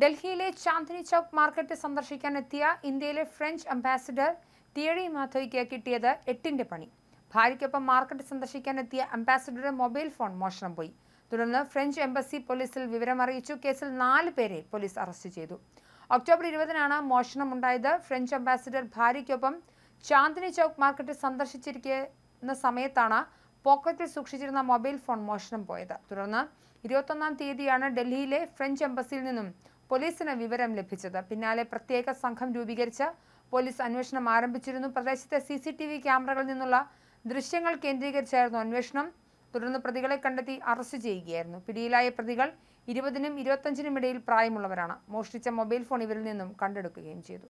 ഡൽഹിയിലെ ചാന്ദിനി ചൌക്ക് മാർക്കറ്റ് സന്ദർശിക്കാൻ എത്തിയ ഇന്ത്യയിലെ ഫ്രഞ്ച് അംബാസിഡർ തിയറി മാധവിക്ക് കിട്ടിയത് എട്ടിന്റെ പണി ഭാര്യയ്ക്കൊപ്പം മാർക്കറ്റ് സന്ദർശിക്കാൻ എത്തിയ അംബാസിഡറുടെ മൊബൈൽ ഫോൺ മോഷണം പോയി തുടർന്ന് ഫ്രഞ്ച് എംബസി പോലീസിൽ വിവരമറിയിച്ചു കേസിൽ നാല് പേരെ പോലീസ് അറസ്റ്റ് ചെയ്തു ഒക്ടോബർ ഇരുപതിനാണ് ഉണ്ടായത് ഫ്രഞ്ച് അംബാസിഡർ ഭാര്യയ്ക്കൊപ്പം ചാന്ദിനി ചൌക്ക് മാർക്കറ്റ് സന്ദർശിച്ചിരിക്കുന്ന സമയത്താണ് പോക്കറ്റിൽ സൂക്ഷിച്ചിരുന്ന മൊബൈൽ ഫോൺ മോഷണം പോയത് തുടർന്ന് ഇരുപത്തൊന്നാം തീയതിയാണ് ഡൽഹിയിലെ ഫ്രഞ്ച് എംബസിയിൽ നിന്നും പോലീസിന് വിവരം ലഭിച്ചത് പിന്നാലെ പ്രത്യേക സംഘം രൂപീകരിച്ച് പോലീസ് അന്വേഷണം ആരംഭിച്ചിരുന്നു പ്രദേശത്തെ സി ക്യാമറകളിൽ നിന്നുള്ള ദൃശ്യങ്ങൾ കേന്ദ്രീകരിച്ചായിരുന്നു അന്വേഷണം തുടർന്ന് പ്രതികളെ കണ്ടെത്തി അറസ്റ്റ് ചെയ്യുകയായിരുന്നു പിടിയിലായ പ്രതികൾ ഇരുപതിനും ഇരുപത്തഞ്ചിനും ഇടയിൽ പ്രായമുള്ളവരാണ് മോഷ്ടിച്ച മൊബൈൽ ഫോൺ ഇവരിൽ നിന്നും കണ്ടെടുക്കുകയും ചെയ്തു